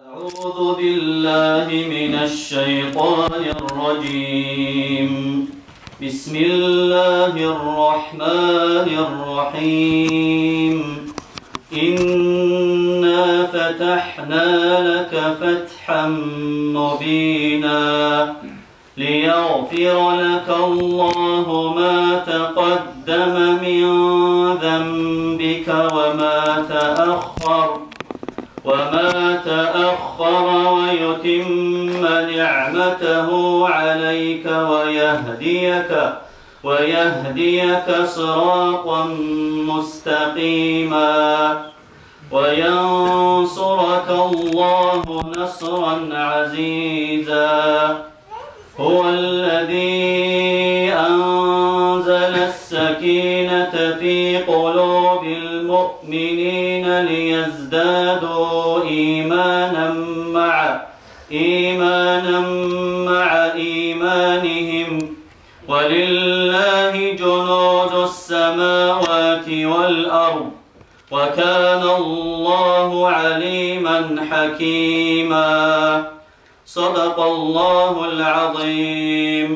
أعوذ بالله من الشيطان الرجيم بسم الله الرحمن الرحيم إنا فتحنا لك فتحا مبينا ليغفر لك الله ما تقدم من ذنبك وما تأخر وما تأخر ويتم نعمته عليك ويهديك ويهديك صراطا مستقيما وينصرك الله نصرا عزيزا هو الذي أنزل السكينة في قلوب وازدادوا إيمانا مع إيمانا مع إيمانهم ولله جنود السماوات والأرض وكان الله عليما حكيما صدق الله العظيم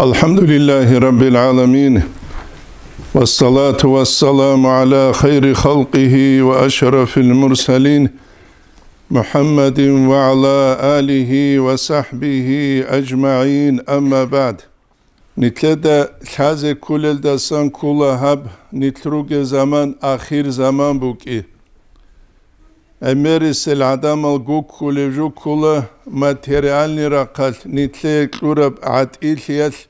الحمد لله رب العالمين والصلاة والسلام على خير خلقه وأشرف المرسلين محمد وعلى آله وصحبه أجمعين أما بعد نتلدى شاز كل الدسان كل هب نتروج زمان آخر زمان بوكي أمرس العدم الجوك كل جوك كل ماتيريال نرقل نتلقى كورب عتيل يش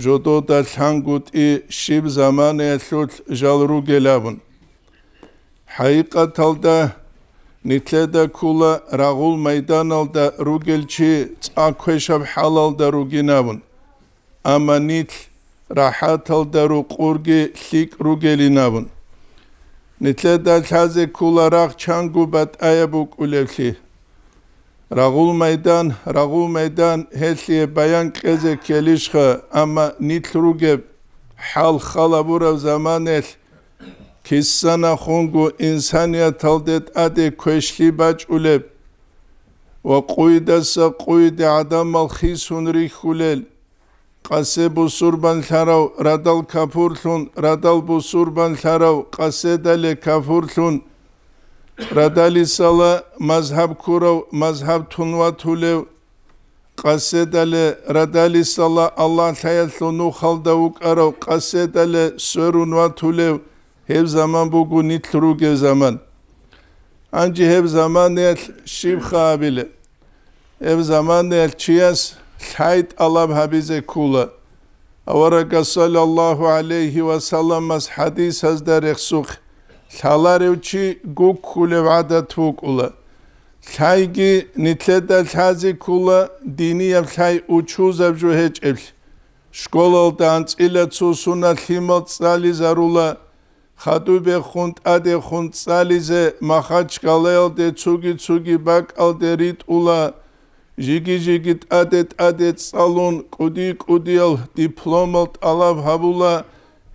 ჟოდო და ლანგუტ ი შიბ ზამანე ლუთ ჟალრუ გელავუნ ჰაიყათალდა ნითლედა ქულა რაღულ მაიდანალდა რუგელჩი წაქვეშავ ჰალალდა რუგინავუნ ამა ნით რაჰათალდა რუყურგი ლიკ რუგელინავუნ ნითლედა ლაზე ქულა რაღ ჩანგუბატ აებუ კულევლი راغول میدان راغول میدان هستی بیان که از کلیش خ، اما نیت رو حال خلا بر زمانش خونگو انسانیت هال اده آدی کوشی باج و قید از قید عدم ملخیس هنری خلل قصه بسور بن رادال رادل کافورشون رادل بسور بن قصه دل کافورشون радали сала мазҳаб курав мазҳаб тунва тулев қаседале радали сала аллаҳ ҳаятлуну халдавукъарав қаседале сӯрунва тулев ҳев заман бугу нитлуруге заман анҷи ҳев заманел шибхаабиле ҳев заманел чияс лҳайт алаб ҳабизе кула аварага саллаллаҳу алайҳи васалам аз ҳадис аз дарехсух ლალარევჩი გუკხულე ვადათუკულა ლაიგი ნიცედა ლაზიკულა დინიევ ლაი უჩუზებჟუ ჰეჭებლ შკოლალდა ანწილა ცუსუნა ლიმოწალი ზარულა ხატუბე ხუნტადე ხუნწალიზე მახაჩკალელდე ცუგი ცუგი ბაკალდე რიტულა ჟიგი ჟიგი ტადე ტადე წალუნ კუდი კუდიალ დიპლომალ ტალავ ჰაბულა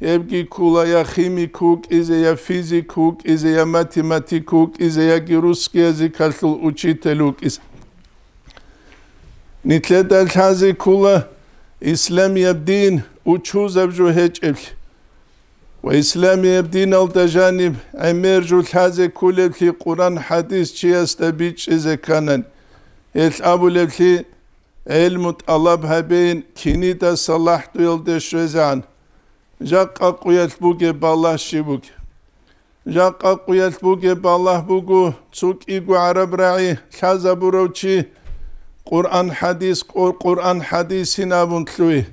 Evki kula ya ya ize Евгикулая химикук, изея физикук, изея математикук, изея ги руски язик, ашл учителюк. Нитлет алхази kula İslam ya yabdin uçuz evju heçil ve İslam ya yabdin al tejanib emirju hazi kulevli Kur'an hadis çiyasta biç ize kanan el abulevli el mutalab kini da salahtu yıl deşrezan Zakkaku yetbuge ballah şibuk. bu ge ballah bugu. Çuk igu arab ra'i. Şaza burovçi. Kur'an hadis, Kur'an hadisin avuntlui.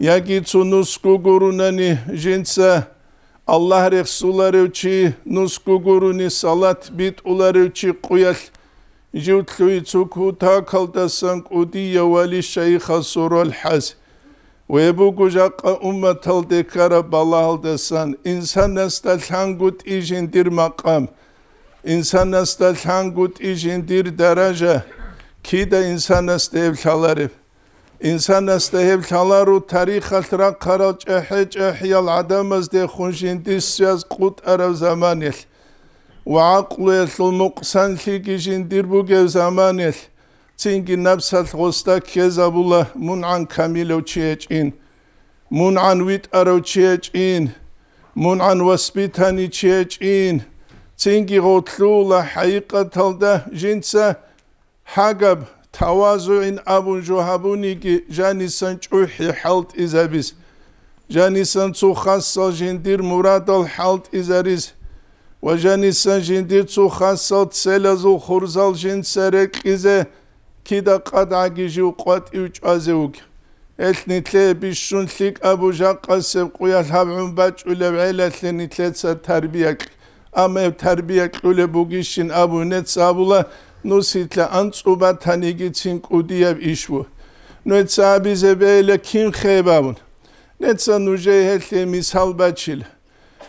Yagi çu nusku gurunani jinsa. Allah reksularevçi nusku guruni salat bit ularevçi kuyal. Jivtlui çuk huta kaldasan kudiye vali şeyha surul hazin. ويبوغجاق أمة الدكارة بالله دسان إنسان نستلحنقوت إيجين دير مقام إنسان نستلحنقوت إيجين derece? Ki de insan إنسان نستيبلحالارف İnsan estehevkalaru tarih altra karal çehec ehyal adamız de hunjindi siyaz kut arav zamanil. Ve aklı yetlul muqsan ki gijindir bu gev zamanil. Цинги напсал хоста кезабула мунан камилев чечин мунан вит аро чечин мунан воспитани чечин цинги готлула хайкаталда жинца хагаб тавазуин абун жохабуни ки жанисан чухи халт изабис жанисан цу хасса жиндир мурадал халт изарис ва жанисан жиндир цу хасса целазу хурзал жинсарек изе კიდა ყადაგიჟი უყვატივ ჭაზეუკ ესნი წები შუნსი კაბუჟა ყასე ყუალაბუნ ბაჭულე ველესნი წეცა თარბია ამე თარბია ყულე ბუგიშინ აბუნეც აბულა ნუსითლა ანწუბა თანიგი წინ კუდია იშვ ნუცა ბიზე ველე ქიმ ხებავუნ ნეცა ნუჟე ჰელე მისალბაჩილ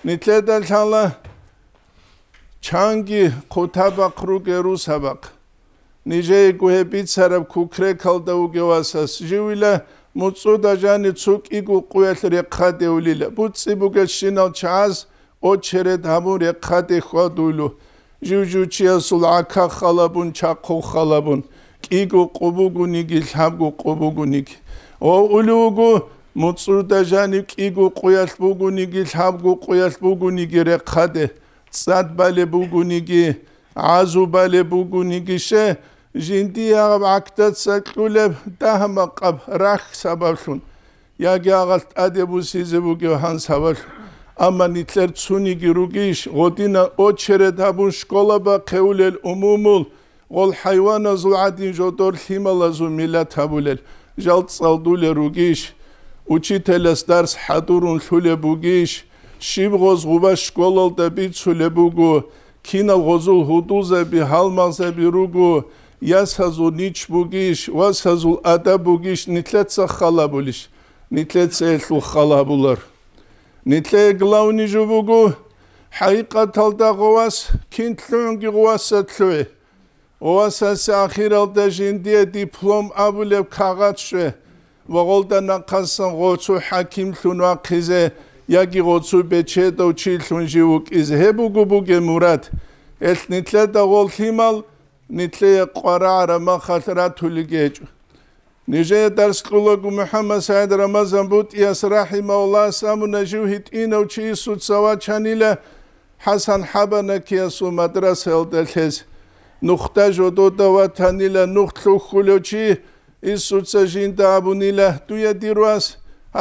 ნიტლედა თალა ჩანგი ხოთაბა ხრუგერუსაბაკ ნიჟეი გუები ცარავ ქუქრე ქალდა უგევასას ჟივილა მოწოდაჟანი ცუკი გუყუელ რეყადევლილა ბუციბუგე შინალ ჩაზ ოჩერე დამო რეყადე ხოდულუ ჟუჟუჩია სულ აკა ხალაბუნ ჩაქო ხალაბუნ კიგუ ყუბუგუნი გილჰაბგუ ყუბუგუნი ო ულუგუ მოწოდაჟანი კიგუ ყუელ ბუგუნი გილჰაბგუ ყუელ ბუგუნი რეყადე ცადბალე ბუგუნი გი აზუბალე ბუგუნი გიშე ჟინდია აქტაც აკულებ დაჰმაყავ რახ საბავშუნ იაგი აღალ ადებუს იზებუ გიოჰან საბავშუ ამანი წერცუნი გირუგიშ ღოდინა ოჩერეთაბუ სკოლაბა ხეულელ უმუმულ ყოლ ჰაივანა ზუადინ ჟოტორ ჰიმალა ზუ მილათაბულელ ჟალწალდულე რუგიშ უჩიტელეს დარს ჰატურუნ ლულებუგიშ შიბღოს ღუბა სკოლალდები ცულებუგუ ქინალ ღოზულ ჰუტუზები ჰალმაზები რუგუ ясазу нич бугиш васазу ада бугиш нитлеца халабулиш нитлеце лу халабулар нитле главни жубугу хайқаталда говас кинтлунги говасатлуи овасаса ахиралда жиндие диплом абулев кагатше воголда накасан гоцу хаким луна кизе яги гоцу бечедо чилхун жиук изе бугу буге мурат эс нитле да гол химал ნიტლე ყვარა არა მახათრა თული გეჭ ნიჟე დარს კულოგ მუჰამმად საიდ რამაზან ბუტიას რაჰიმა ულა სამ ნაჟუჰიტ ინო ჩი სუც სავა ჩანილა ჰასან ჰაბანა კიასუ მადრასელ დელეს ნუხტა ჟოდო და ვათანილა ნუხტლუ ხულო ჩი ის სუც ჟინ და აბუნილა ტუია დირვას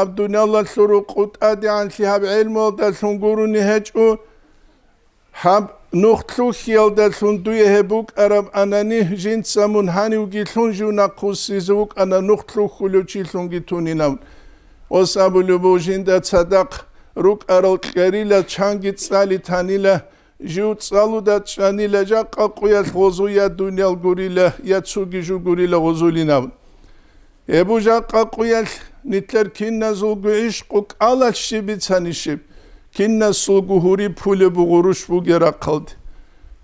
აბდუნალა ლურუ ყუტადი ან ლიჰაბ ილმო და ლუნგურუ ნიჰეჭუ ჰაბ noch zu hier der schon du hebuk aram anani jin samun hani u gitun ju na kusizuk ana noch zu hulu chilun gitun ina osabulu bu jin da sadaq ruk aral qerila changi tsali tanila ju tsalu da tsanila ja qaquya gozu ya dunyal gurila ya tsugi ju gurila gozulina ebu ja qaquya nitler kinna zugu ishquk alashibitsanishib кинна сулгури пулебу гуруш бугера калды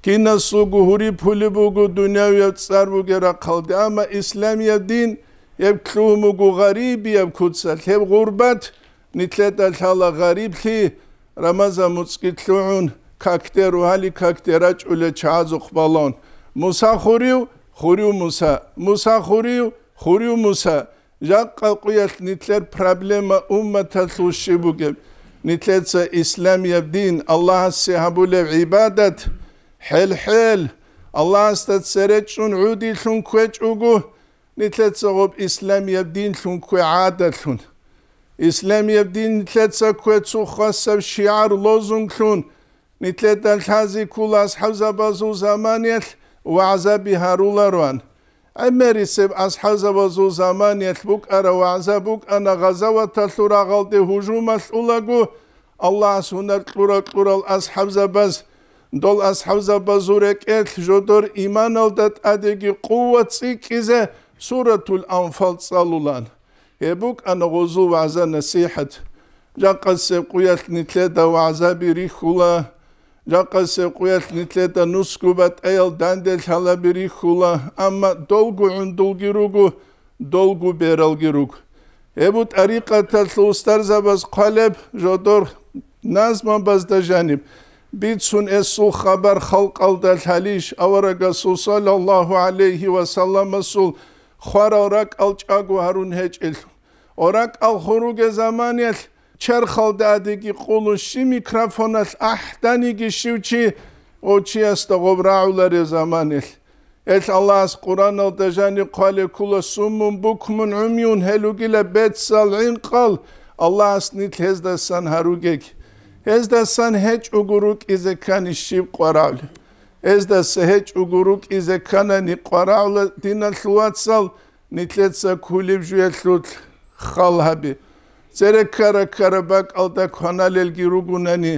кинна сулгури пулебу гу дунявя цар бугера калды ама исламия дин еб клуму гу гариб еб куца леб гурбат нитлета шала гариб хи рамаза муцкитлун кактеру али кактера чуле чазу хбалон мусахуриу хуриу муса мусахуриу хуриу муса жақ қалқуясын нитлер проблема умма тасушы бугер ნიტლეცა ისლამ იბდინ ალლაჰს ჰაბულე იბადათ ჰელ ჰელ ალლაჰს და წერეჩუნ უდი ლუნ ქეჭუგუ ნიტლეცა ღობ ისლამ იბდინ ლუნ ქე ადა ლუნ ისლამ იბდინ ნიტლეცა ქეცუ ხასავ შიარ ლოზუნ ლუნ ნიტლეთან ხაზი კულას ჰავზაბაზუ ზამანიელ ვაზაბი ჰარულარვან აი მე ისე ასხაზავა ზო ზამანი ათბუკ არავაზაბუკ ანა ღაზავათა ლურაღალდე ჰუჟუმას ულაგუ ალლას უნარ ლურა ლურალ ასხაზაბას დოლ ასხაზაბას ურეკეთ ჟოდორ იმანალდათ ადეგი ყუვაცი კიზე სურათულ ანფალ წალულან ებუკ ანა ღოზუ ვაზა ნასიჰათ ჯაყას ყუიათნი თლე და ვაზაბი რიხულა Rakase kuyet nitleta nuskubat el dandel halabiri hula ama dolgu undulgirugu dolgu beralgirugu. Ebu tariqa tatlı ustar zabaz kaleb jodor nazma bazda janib. Bitsun esu haber halk aldal haliş avaraga su sallallahu aleyhi ve sallam asul. Khara orak al çagu harun hecil. Orak al huruge zamaniyel. ჩერხალდადიგი ყულუში მიკროფონას აჰდანიგი შივჩი ოჩიას და გობრაულარი ზამანილ ეს ალას ყურანალ დაჟანი ყალე ქულა სუმუნ ბუკმუნ უმიუნ ჰელუგილა ბეცალ ინყალ ალას ნითეს და სან ჰარუგეკ ეს და სან ჰეჭ უგურუკ იზეკანი შივ ყარავლ ეს და სეჭ უგურუკ იზეკანანი ყარავლ დინალ შუაცალ ნითლეცა ქულიბჟი ეშუთ ხალჰაბი ზერეკარაკარაბაკალდა ქანალელგი რუგუნანი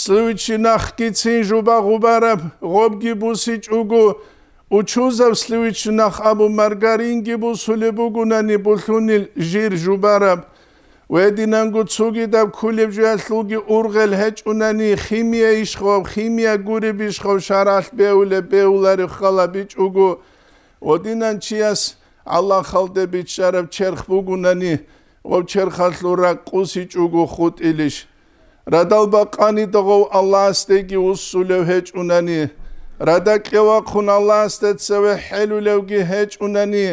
სლივიჩინახკი ცინჟუბა ღუბარა ღობგი ბუსი ჭუგუ უჩუზავ სლივიჩინახ აბუ მარგარინგი ბუსული ბუგუნანი ბულხუნილ ჟირ ჟუბარა ვედინანგუ ცუგიდა ქულიბჟა სლუგი ურღელ ჰეჭუნანი ხიმია იშხოვ ხიმია გურიბი იშხოვ შარალ ბეულე ბეულარი ხალა ბიჭუგუ ოდინან ჩიას ალლა ხალდე ბიჭშარებ ჩერხ ბუგუნანი ოღონდ ჩერხალურა ყუსი ჭუგუ ხუტილიშ რადალბაყანი დღო ალასტეგი უსულევ ჰეჭუნანი რადაკევა ხუნ ალასტეცევე ჰელულევგი ჰეჭუნანი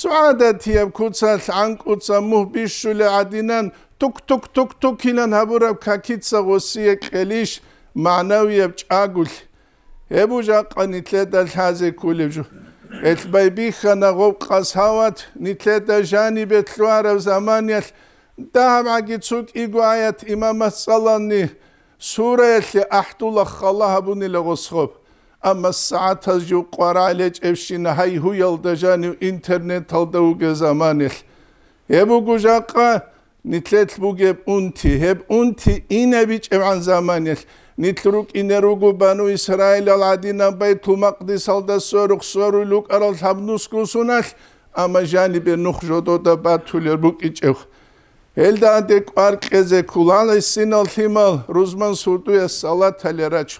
წუადათია ქუცალ ანკუცა მუბიშულე ადინან ტუკ ტუკ ტუკ ტუკ ინან აბურავ ქაკიცა ოსიე ყელიშ მანავიებ ჭაგულ ებუჟაყანი თლედა ლაზე ქულებჟუ ეთბაი ბიხანა ყასავათ ნითლედა ჟანი ბეთლوار ზამანიალ დააბაგი ცუკ იგუაიათ იმამა სალანი სურეთი აჰტულა ხალაჰა ბუნილა გოსხობ ამა საათა ჯუ ყარალე ჭევშინა ჰაი ჰუილდა ჟანი ინტერნეტ ალდა უგე ზამანიალ ებუ გუჟაყა ნითლეთ ბუგე პუნთი ჰებ უნთი ინე ბიჭევან ზამანიალ ნიტრუკ ინერუგუ ბანუ ისრაელ ალადინა ბე თუმაყდის ალდასორუ ხსვერუ ლუკარალ თამნუსკუსუნახ ამაჟანი ბე ნუხჟოდო და ბათული რუკიჭევ ელდანდე კვარკეზე ქულალ ისინალ თიმალ რუზმან სურტუე სალათალერაჩ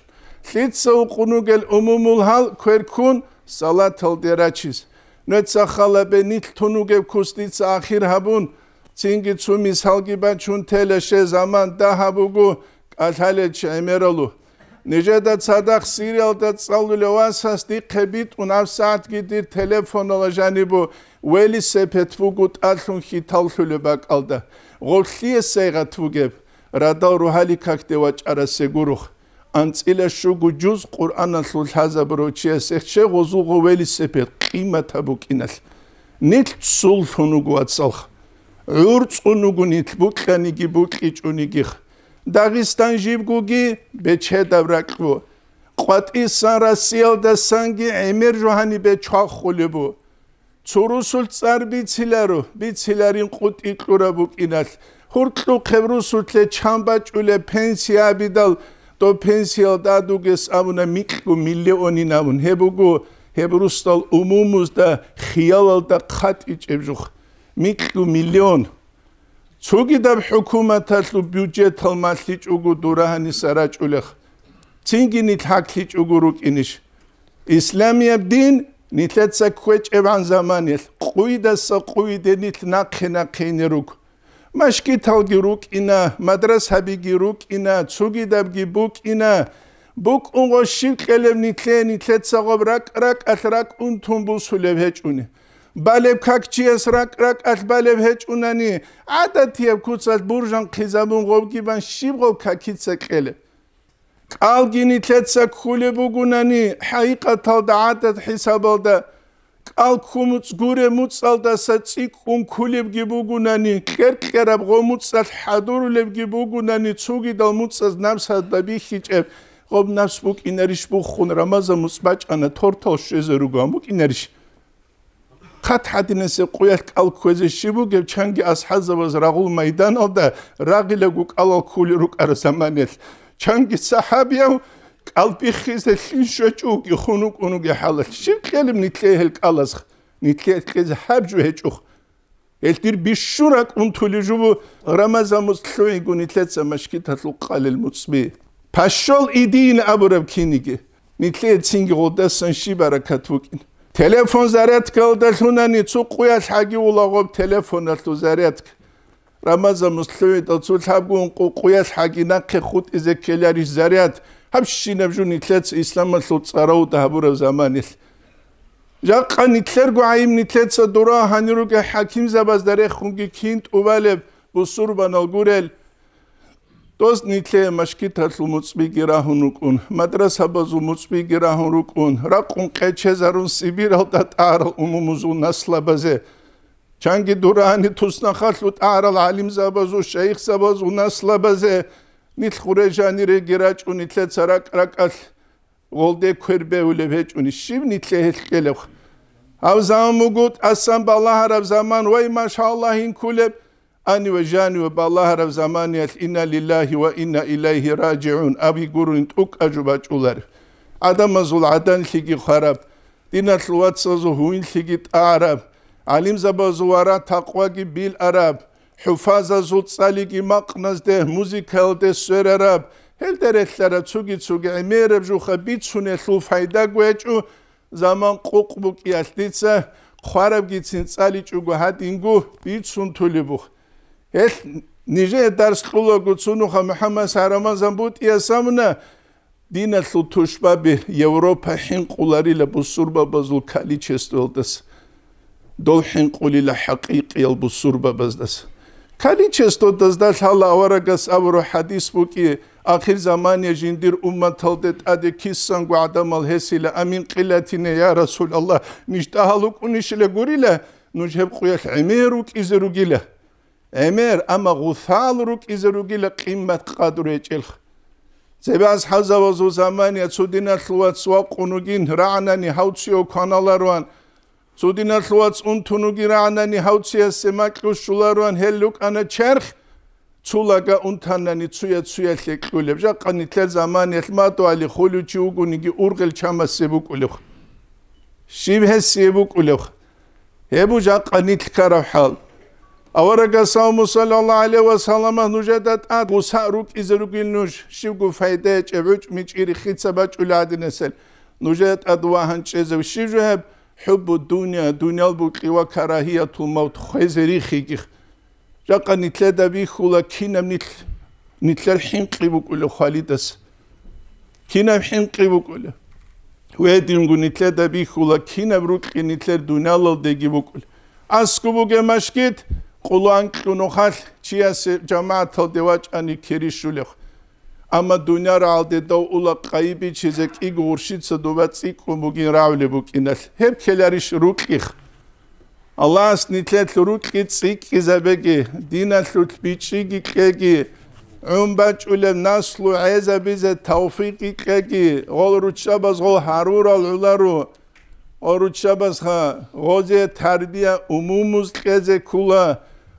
ლიცო უყუნუგელ უმუმულ ჰალ ქერქუნ სალათალდერაჩის ნეცა ხალაბე ნითთუნუგე ქუსტიც ახირ ჰაბუნ წინგი წუმის ჰალგიბა ჩუნთელე შე ზამან დაჰაბუგუ კალთალეთ შემერალო ნეჟა და სადახ სირიალ და წავლილე ვასას დიყებით უნავ საათ გიდი ტელეფონოლა ჟანიბო ველისე ფეთფუგუტ ალხუნ ხითავშულე ბაკალდა ღოლხიესე ღათუგებ რადა რუჰალი ქაქტევა ჭარასე გურუხ ან წილა შუგუ ჯუზ ყურანა სულ ჰაზაბრო ჩესე ხშე ღოზუ ღოველისე ფე ყიმათა ბუკინალ ნილ სულ ფუნუგუ აცალხ ურწუნუგუ ნილ ბუკანიგი ბუკი ჭუნიგი ხ Dagistan jibgugi bechedavraqvu. Qvatis sarasiel da sangi Emir Johani be chakhulibu. Tsurusul tsarbitsilaru, bitsilarin qutitlurabu qinal. Hurtlu khevrusutle chambaqule pensiya bidal to pensiya da duges avuna miklu millionin avun hebugu. Hebrustal umumuzda khialalda qat ichebjuq. Miklu million. ცუგიდაბ ჰუკუმათალუ ბიუჯეთალმალი ჭუგუ დურაჰანი სარაჭულიხ ცინგინი თაკლი ჭუგურუ კინიშ ისლამია დინ ნითეცა ქუეჭევან ზამანილ ყუიდასა ყუიდენი თნაქენა ქენერუკ машки талгирук ина мадрас хабигирук ина цугидабги бук ина бук унго шивкелевни тлени тлецагобрак рак атрак унтумбусулев хечуни ბალებ ქაკჩიეს რაკრაკათ ბალებ ჰეჭუნანი ადათიებ ქუცალ ბურჟან ხიზამუნ ღობგიბან შიბღო ქაკიცე ყელე კალგინი თეცა ქულებუგუნანი ჰაიყათალ და ადათ ჰისაბალდა კალქუმუც გურე მუცალდა საციკუნ ქულებგიბუგუნანი ქერკერაბ ღომუცალ ჰადურულებგიბუგუნანი ცუგიდალ მუცას ნამსადა ბიხიჭებ ხობ ნასპუკინერიშ ბუხუნ რამაზა მუსბაჭანა თორთოშ შეზერუ გამუკინერიშ ხათადინეს ყუეთ კალქვეზე შიბუგებ ჩანგი ასჰაზავას რაღულ მაიდანოდა რაღილა გუკალალქული რუკარა სამანეთ ჩანგი საჰაბიო კალპიხის ლინშოჭუკი ხუნუკუნუგი ჰალა შიბყელი ნიტლეჰელ კალას ნიტლეთქეზ ჰაბჯუ ჰეჭუ ელტირ ბიშურა კუნთული ჟუბუ რამაზამოს თლუი გუნიტლეცა მაშკი თათლუ ყალელ მუცმი ფაშოლ იდინ აბურებ ქინიგი ნიტლეთ სინგი ღოდასან შიბარა ქათუკინ ტელეფონს ზარეთკალ და ხუნანი წუყუა საგიულაღობ ტელეფონს თუ ზარეთკ რამაზა მუსლიმი და წულაბგუნ ყუყუა საგინა ხუთ ეზე ქელარი ზარეთ ჰაბშინებ ჟუნი თლეც ისლამა თუ წარაუ და აბურა ზამანი ჟაყანი თლერგუ აიმნი თლეც დურა ჰანირუ ქაკიმ ზაბაზ დარე ხუნგი ქინტ უბალებ ბუსურბანალ გურელ Тос нитле машки тасу муцбиги рахунукун, мадрасабазу муцбиги рахунукун, ракун кечезарун сибиралта тар умумузу наслабазе. Чанги дурани тусна халут арал алим забазу шейх забазу наслабазе. Нит хурежани регирачу нитле царакракал. Голде кербе уле вечуни шив нитле хелкелев. Авзамугут асамбалах араб заман вай машаллах ин кулеб. ანი ვეჟანი ვა ალლაჰ რავ ზამანი ალ ინა ლილაჰი ვა ინა ილაიჰი რაჯიუნ აბი გურუნ თუკ აჯუბაჭულარ ადამა ზულ ადან ლიგი ხარაბ დინა ლუაც ზო ჰუინ ლიგი ტარაბ ალიმ ზაბა ზო ვარა თაყვაგი ბილ არაბ ჰუფაზა ზო წალიგი მაყნას დე მუზიკალ დე სვერ არაბ ჰელდერეთლარა ცუგი ცუგი ემერებ ჟუ ხაბი ცუნე ლუ ფაიდა გვეჭუ ზამან ყუყბუკი ალ დიცა ხარაბ გიცინ წალი ჭუგა ჰადინგუ ბიცუნ თულიბუ ეს ნიჟე დარს ყულოგუ ცუნუხა მუჰამმად სარამაზან ბუტია სამნა დინა სუთუშბაბი ევროპა ჰინ ყულარი ლა ბუსურბაბაზულ ქალი ჩესტოლდეს დოლ ჰინ ყული ლა ჰაკიკი ლ ბუსურბაბაზდეს ქალი ჩესტოლდეს და ლა ავარაგას ავრო ჰადის ბუკი აخر ზამანია ჯინდირ უმათალდეთ ადი ქისან გადამალ ჰესილა ამინ ყილათინე ია რასულალლა ნიშტა ჰალუკუნიშლე გურილა ნუ შეფყუე ჰემერუ კიზერუ გილა эмер ама гусал рук из руки ле кыммат кадр ечел ზებას ჰაზავოს უსამანია ცუდინახლუაც ვაყუნუგინ რაანანი ჰაუციო ქანალარვან ცუდინახლუაც უნთუნუგი რაანანი ჰაუციას სემაკლუშულარვან ჰელუკანა ჩერხ ცულაგა უნთანანი ცუია ცუია ლეკულებს აყნითე ზამანი ხმატვალი ხულუჩი უგუნიგი ურგელ ჩამასებუკულიხ შიბჰესებუკულიხ ებუჟა აყნითქარავ ხალ ავარაგა საუმუ სალალა ალე ვა სალამა ნუჟადათ ად გუსარუ კიზრუ გილნუშ შიგუ ფაიდე ჭევჭ მიჭირი ხიცაბა ჭულადინესელ ნუჟადათ ად ვაჰან ჭეზე შიჟუჰებ ჰუბუ დუნია დუნიალ ბუ ყივა ქარაჰია თულმავ თხეზერი ხიგი ჟაყა ნითლე და ვი ხულა ქინა ნით ნითლერ ჰიმ ყიბუ კულე ხალიდას ქინა ჰიმ ყიბუ კულე ვედიმ გუ ნითლე და ვი ხულა ქინა ბრუ ყი ნითლერ დუნალ ლდეგი ბუ კულე ასკუბუ გემაშკით ყულან ქუნოხალ ჩიას ჯამათო დევაჭანი ქირიშულიხ ამა დუნია რალდე და ულა ყაიბი ჩიზე კი გურში ცდობა ცი კუმუგი რავლე ბუკინალ ჰემ ქელარიშ რუკიხ ალას ნიტლეთ რუკი ცი კიზაბეგი დინა სულ ბიჭი კეგი უმბა ჭულე ნასლუ ეზა ბიზე თავფიკი კეგი ღოლ რუჩაბაზ ღოლ ჰარურალ ულარუ ორუჩაბაზ ხა ღოზე თარბია უმუმუს ყეზე ქულა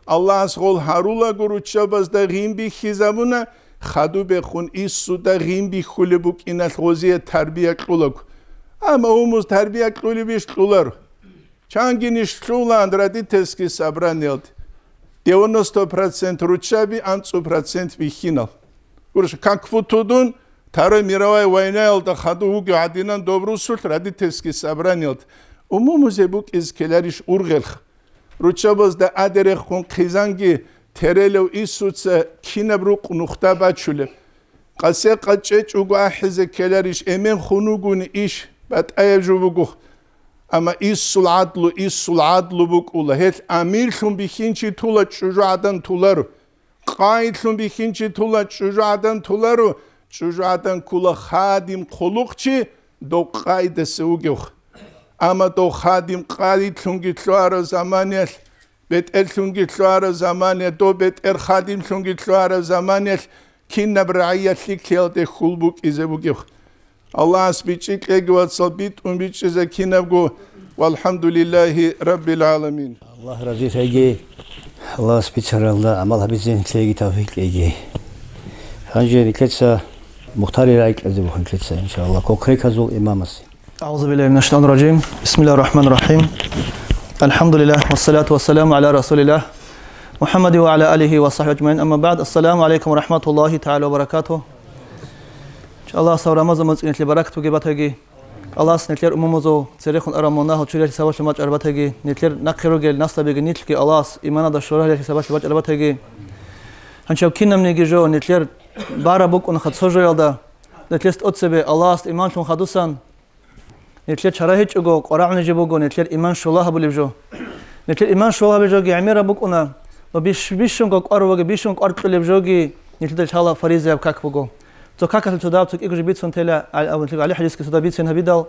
Allah's gol harula gurutshabas da ghimbi khizamuna khadu bekhun is su da ghimbi khulebuk inal ghozi tarbiya qulak ama umuz tarbiya qulibish qular changinish qulandra diteski sabranelt 90% rutshabi an 100% vikhinal gurush kan kvutudun taro miravay vaynal da khadu ugi adinan dobrusul raditeski sabranelt umumuze buk izkelarish urghelkh რუჩაბოს და ადერე ხონ ხიზანგი თერელო ისუც ქინებრო ყნუხდაბა ჩულე ყასე ყაჭე ჭუგა ჰზე ქელარიშ ემენ ხუნუგუნი იშ ბატაე ჯუბუგუ ამა ის სულადლუ ის სულადლუ ბუკულა ჰეთ ამირ ხუნ ბიხინჩი თულა ჩუჟადან თულარ ყაი ხუნ ბიხინჩი თულა ჩუჟადან თულარ ჩუჟადან ქულა ხადიმ ყულუხჩი დო ყაი დესუგიხ амато хадим қади чунгитлуаро заманел бетэл чунгитлуаро замане то бетэр хадим чунгитлуаро заманел кинабрая сикхелте хулбук изебуке аллас бичиклег ватсал бит ун бичизе кинабгу валхамдулиллахи раббил аламин аллах разихеги аллас бичаралла амал хабизен клеги тавфиклеги ханжери кетса мухтари райк азебу ханжери кетса иншааллах кокреказул имамаси أعوذ بالله من الشيطان الرجيم بسم الله الرحمن الرحيم الحمد لله والصلاة والسلام على رسول الله محمد وعلى آله وصحبه أجمعين أما بعد السلام عليكم ورحمة الله تعالى وبركاته إن شاء الله سوى رمضان مزق نتلي بركة وجباتهجي الله سنتلير أمم مزو تاريخ أرمونا هو تشيل سبب شماج أرباتهجي نتلير نقرو جل نصلا بيجي نتل كي الله إيمانا دشورة ليش سبب شماج أرباتهجي هنشوف كنا من يجيو نتلير بارا بوك ونخد سجوا يلدا نتلست أتسبي الله إيمان شم خدوسان ნეთლე ჩარაჰეჭუგო ყურანე ჯებუგო ნეთლე იმან შოლაჰ ბულიბჯო ნეთლე იმან შოლაჰ ბჯოგი ამერა ბუკუნა ნო ბიშ ბიშუნგო ყურვოგი ბიშუნ ყურტულებ ჯოგი ნეთლე ჩალა ფარიზე აბ კაკ ბუგო ცო კაკა ცო დავ ცო კიგო ჯიბიც სონ თელა ალ ალ ალი ჰადის კი ცო დავ ბიცენ ჰაბიდალ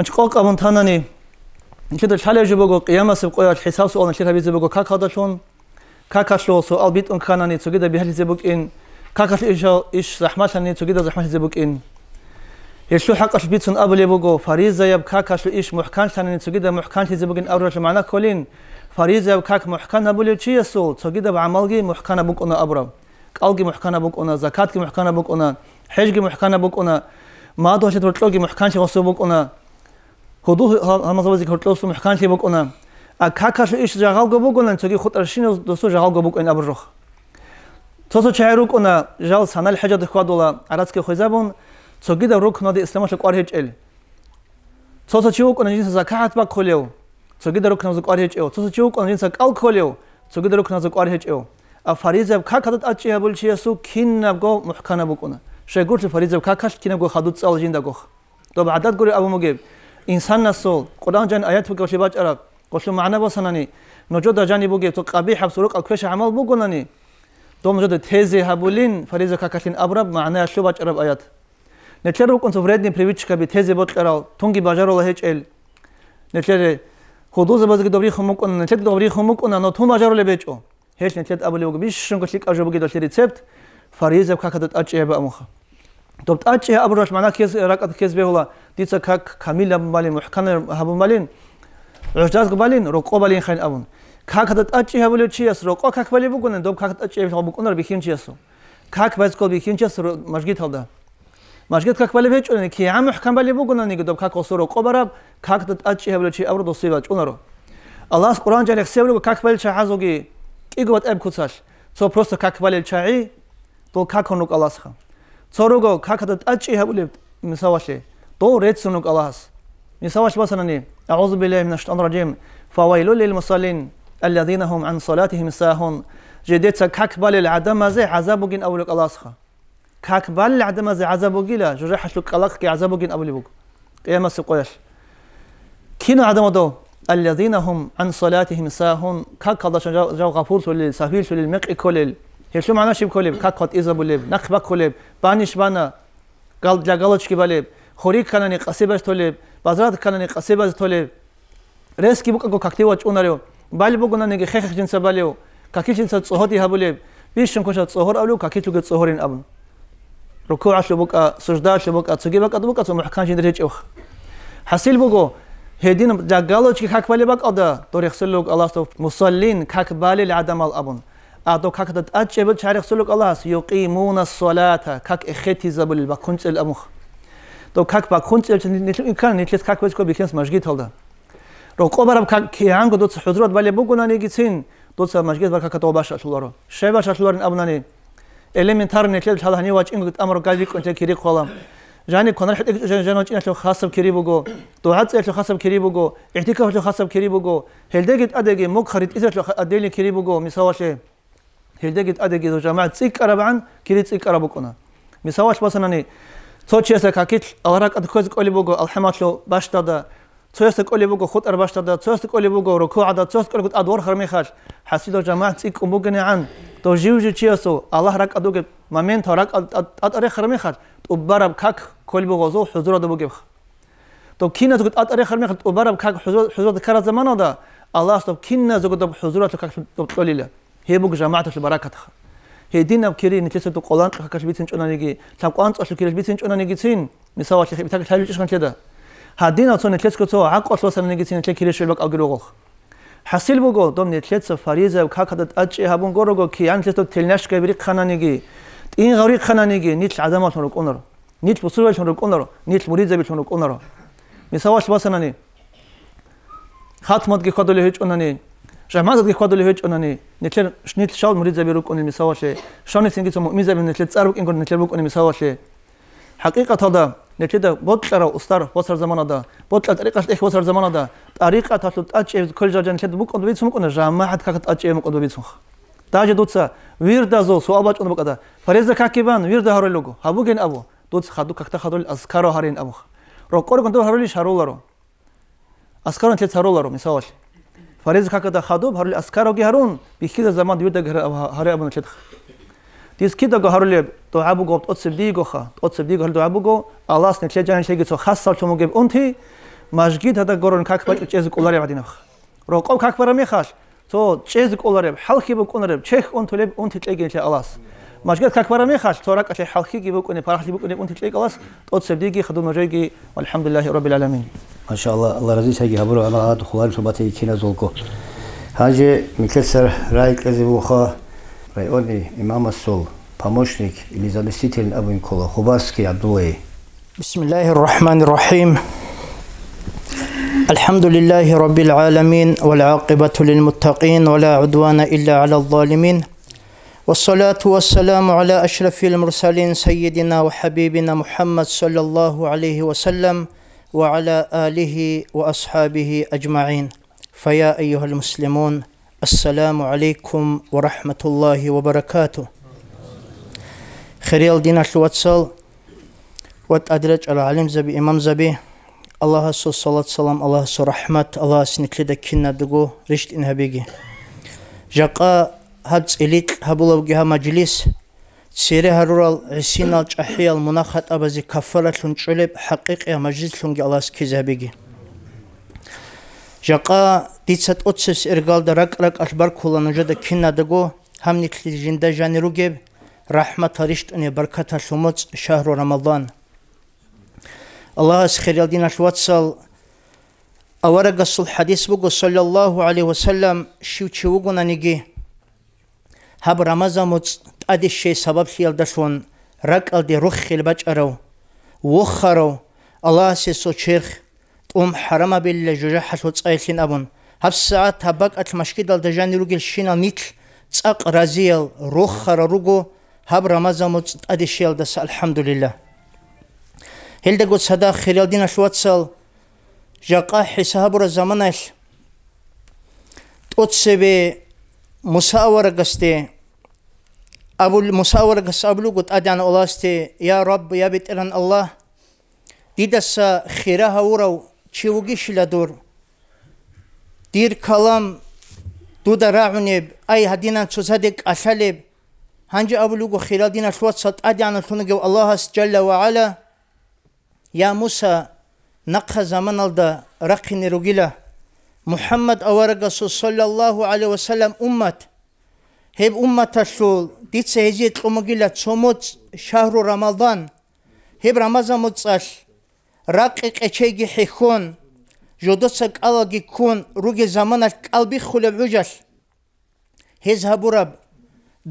ანჩ ყოლკა მონ თანანი ნეთლე ჩალე ჯებუგო ყიამასებ ყოლა ჰესავს ონ ნეთლე ჰაბიზე ბუგო კაკა და შონ კაკა შოსო ალ ბიტონ ქანანი ცო გედა ბიჰალიზე ბუკინ კაკა ისო ის რაჰმათანი ცო გედა რაჰმათიზე ბუკინ يشلو حق اش بيتسن ابل يبقو فريزة يبكاك اشلو ايش محكان شان نتسجد محكان تيزي بقن ابرج معنا كولين فريزة يبكاك محكان ابل يشي يسول تسجد بعملجي محكان ابوك انا ابرم قالجي محكان ابوك انا زكاتك محكان ابوك انا حججي محكان ابوك انا ما دوش ترتلوجي محكان شي وصوبك انا هدو هما زوزي هرتلوس محكان شي بوك انا اكاك اشلو ايش جاغال قبوك انا تسجد خط ارشين دوسو جاغال قبوك ان ابرخ توسو شعروك انا جال سنال حجة دخوادولا عراتك خوزابون ცოგედა რო ქნოდი ისლამში ყარიე წელი ცოცო ჩიოკონა ინსა ზაკათ ბა ხოლეო ცოგედა რო ქნოზ ყარიე წეო ცოცო ჩიოკონა ინსა კალ ხოლეო ცოგედა რო ქნოზ ყარიე წეო ა ფარიზა ქა ქადოთ აჭია ბულში ესუ ქინნა გო მუჰკანა ბუკუნა შეგურჩი ფარიზა ქა ქაშ ქინნა გო ხადოთ წალ ჯინდა გო დობ ადად გური აბუ მოგე ინსან ნასო ყურან ჯან აიათ ბუკა შე ბაჭარა ყოშო მანა ბოსანანი ნოჯო და ჯანი ბუგე თო ყაბი ჰაბს რო ყალ ქეშ ამალ ბუკუნანი დომ ჯოდე თეზე ჰაბულინ ფარიზა ქა ქაშინ აბრაბ მანა შუ ბაჭარა აიათ ნეჩერ უკონს ვრედნი პრივიჩკები თეზე ბოტყერალ თუნგი ბაჟაროლა ჰეჭელ ნეჩერ ხოდოზე ბაზგი დობრი ხომუკონ ნეჩერ დობრი ხომუკონ ანო თუ მაჟაროლე ბეჭო ჰეჭ ნეჩერ აბლე უგი შონ კოშლი კაჟო ბგი დოლ რეცეპტ ფარიზებ ქაკადოთ აჭიება ამოხა დობტ აჭი აბრაშ მანაკეს რაკად ქეს ბეულა დიცა ქაკ ქამილა მალი მუჰკან ჰაბუ მალინ ოჟდას გბალინ როყო ბალინ ხაინ აბუნ ქაკადოთ აჭი ჰაბლე ჩიას როყო ქაკბალი ბუგუნენ დობ ქაკ აჭი ჰაბუ კონარ ბიხინ ჩიასო ქაკ ბაზკოლ ბიხინ ჩიასო მაჟგი თალდა ماشكت كاك بالي بيج أنا كي عم حكم بالي بقول أنا نقدر كاك وصورة قبرة كاك تتأتي هبل شيء أبرد وصيبة أنا رو الله سبحانه جل يخسر كاك بالي شعازوجي إيجوات أب كوتساش تو بروست كاك بالي شعي تو كاك هنوك الله سخا تو روجو كاك تتأتي هبل مسواشي تو ريت سنوك الله س مسواش بس أنا أعوذ بالله من الشيطان الرجيم فويل للمصلين الذين هم عن صلاتهم ساهون جديت كاك بالي العدم زي عذابوجين أولك الله سخا كاكبال عدم عذابو جيلا جوجي حشلو قلق كي عذابو جين ابو ليبوك قيامه سقوش كينو عدم دو الذين هم عن صلاتهم ساهون كاك الله جو, جو غفور سولي سفيل سولي مق كولل هيشو معنا شيب كولب كاك قد إذا بولب نقبة كولب بانش بانا قال لا كي كبالب خوري كانني قصيبة تولب بازرات كانني قصيبة تولب ريسكي بوك أكو كاكتي واج أوناريو بالي بوك أنا نيجي خيخ جنس باليو كاكي جنس تصهودي هبولب بيشن كوشة تصهور أولو كاكي توجد تصهورين أبن ركوع شبوكا سجدا شبوكا تسجيبا كتبوكا سو محكان شندر هيچو حاصل بوغو هيدين جاغالو تشي كاكبالي باك اودا توري خسلوك الله سو مصلين كاكبالي لعدم الابن ادو كاكد اتشيب تشاري خسلوك الله سو يقيمون الصلاه كاك اختي زبل بكونت الامخ تو كاك باكونت نيتل كان نيتل كاك بيسكو بيكنس ماشغي تولدا რო ყობარამ ქიანგო დოც ხუძროთ ბალე ბუგუნანი გიცინ დოცა მაშგეთ ბაქა კატო ბაშა შულარო შევა შულარინ აბნანი elementar ne kledil hal hani vaç ingut amro galik onca kiri kolam. جاني كونر حتى جانوج إنك لو خاصب كريبوجو دوعات إنك لو خاصب كريبوجو اعتكاف لو خاصب كريبوجو هل دقت أدقي موك خريت إذا لو أدلي كريبوجو مساواش هل دقت أدقي ذو جماعة تسيك أربعا كريت تسيك أربعكونا مساواش بس أنا توش يسك هكيت أوراق أدكوزك أولي بوجو الحمات لو باش تدا تويستك أولي بوجو خط أرباش تدا تويستك أولي بوجو ركوع دا تويستك أولي بوجو أدوار خرمي خاش حسيدو جماعة تسيك أمبوجني عن то жиужи чиасо аллах ракадуге момент ра атаре харме хат то барам как колбо гозо хузура да буге то кина зуг атаре харме хат то барам как хузура хузура кара замана да аллах то кина зуг да хузура то как то толиле хе буг жамаат ал баракат ха хе дина кири ни чесо то колан ха каш бицин чона ниги та колан цо кири бицин чона ниги цин мисава хе бита хайлу чиш хан чеда ха дина цо ни ческо цо ак осва сан ниги цин чеки решил бак агро гох ჰასილ ბუგო დომნე თლეცო ფარიზა ქაკადად აჭი ჰაბუნგო როგო კი ანთლესო თელნაშ კებირი ხანანიგი ტინ ღავრი ხანანიგი ნიც ადამალ თორო კონორო ნიც ბუსურვალ თორო კონორო ნიც მურიზები თორო კონორო მისავალ ბასანანი ხათმოდგი ხოდოლი ჰეჭონანი ჟამაზდგი ხოდოლი ჰეჭონანი ნიცერ შნიც შავ მურიზები როკონი მისავალ შე შონი სინგი თომ მიზები ნიცერ წარუკინგონ ნიცერ ბუკონი მისავალ შე ჰაკიკათადა ნეჩედა ბოტლარა უსტარ ბოსარ ზამანადა ბოტლა ტარიყას ტეხ ბოსარ ზამანადა ტარიყა თასო ტაჭევს ქოლჟაჯან ჩედა მუკონდ ვიცუმ კონა ჟამა ჰად ქაქ ტაჭევ მუკონდ ვიცუმ დაჯე დოცა ვირდა ზო სუალბაჭონ მოკადა ფარეზა ქაკიბან ვირდა ჰარო ლოგო ჰაბუგენ აბო დოც ხადუ ქაქ ტახადო ასკარო ჰარენ აბო რო ყორი კონდო ჰარო ლი შაროლარო ასკარონ ჩე ცაროლარო მისავალ ფარეზა ქაკადა ხადო ჰარო ლი ასკარო გი ჰარონ ბიხი ზამან ვირდა ჰარე აბო ჩედა ის კიდე გაჰრულე დუაბუ გოთ ოცე ბიგოხა ოცე ბიგოხა დუაბუგო ალას ნე ჩეჯან შეგიცო ხასალ ჩომოგებ ონთი მაჟგი თადა გორონ ქაკბა ჩეზ კოლარე ვადინახ რო ყო ქაკბარა მეხალ თო ჩეზ კოლარე ხალხი ბო კონარე ჩეხ ონთოლე ონთი ჩეგენ შე ალას მაჟგი ქაკბარა მეხალ თორა ყე ხალხი გიბო კონე ფარხლი ბო კონე ონთი ჩეგ ალას ოცე ბიგი ხდო მაჟგი ალჰამდულილაჰი რაბილ ალამინ машаალა ალა რაზი შეგი აბრო ალა ხულარი შობათი ქინა ზოლკო ჰაჯე მიქელ სერ რაი ყეზი ბუხა райони имама Сол, помощник или заместитель Абункола, Хубарский Абдулай. بسم الله الرحمن الرحيم الحمد لله رب العالمين والعاقبة للمتقين ولا عدوان إلا على الظالمين والصلاة والسلام على أشرف المرسلين سيدنا وحبيبنا محمد صلى الله عليه وسلم وعلى آله وأصحابه أجمعين فيا أيها المسلمون السلام عليكم ورحمة الله وبركاته خريال دينا شواتسال وات أدرج على علم زبي إمام زبي الله سو صلاة سلام الله سو رحمة الله سنك لدى كنا دقو رشت إنها بيجي جاقا هادس إليك هبولو جها مجلس سيري هرورال عسينا جحيا مناخات أبازي كفرة لنشلب حقيقة مجلس لنجي الله سكيزها بيجي жака дицат отсес эргалда рак рак ашбар колонажа да кинадаго хамнитли жинда жаныруге рахмат аришне барката шумоц шахро рамадан аллах схирил дина шватсал аварага сул хадис бугу саллаллаху алейхи ва саллям шучугу наниги хаб рамазамоц тади ше сабаб хилда шон рак алди рух хил бачаро вохаро аллах се сочерх تقوم حرما بالججحس وتسايسين أبون هب ساعات هبك أتمشكيد الدجاني روجل شينا نيتل تساق رازيل روخر روجو هب رمزا مت أديشيل دس الحمد لله هل دقو تسادا خيريال دينا شوات تسال جاقا حساب رزامنش تقوتسبي مساورة قستي أبو المساورة قس أبلو قد أدي أدعن أولاستي يا رب يا بيت الله دي دس خيرها ورو чиугишла дур дир калам дуда рагунеб ай хадинан чусадек ашалеб هنجي أبو لوجو خلال دينا شوات صد أدي عن الخنجة الله جل وعلا يا موسى نقها زمن الدا رقني رجلا محمد أورق صلى الله عليه وسلم أمت هب أمة الشول ديت سهجيت أمجلة صمت شهر رمضان هب رمضان متصل რაყიყე ჩეგი ხიხონ ჟოდოცა კალაგი ქონ რუგე ზამანა კალბი ხულე ბუჯას ჰეზაბურა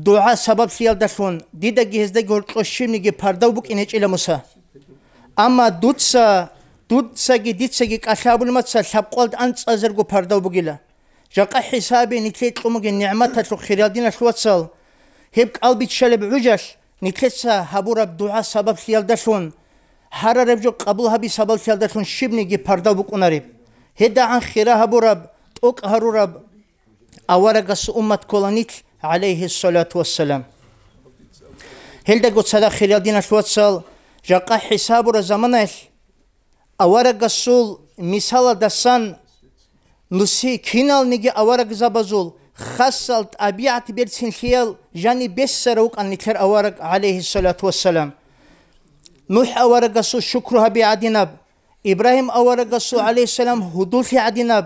დუა საბაბ სიალდაშონ დიდაგი ჰეზდა გორწო შიმიგი ფარდაუბუ კინეჭილა მოსა ამა დუცა დუცაგი დიცაგი კაშაბულმაცა ლაპყალდ ან წაზერგო ფარდაუბუ გილა ჟაყა ჰესაბი ნიქე ტომოგი ნიამათა შო ხირალდინა შუაცალ ჰებ კალბი ჩშალებ ბუჯას ნიქესა ჰაბურა დუა საბაბ სიალდაშონ هر رو جا قبل ها بی سبالتیال درشون شیب نگه پردا بکنه ریم هیده آن خیره ها براب توک هر رو راب امت کلانیت علیه السلام هیل ده گوچه ده خیره دینا شوات سال جاقه حساب را زمانه ایل آوارگاسو مثال دسان نسی کنال نگه آوارگ زبازول خاص سالت عبیعت برسین خیال جانی بس سر وقع نکر آوارگ علیه السلام نوح أورقسو شكرها بعدناب إبراهيم أورقسو عليه السلام هدوفي عدناب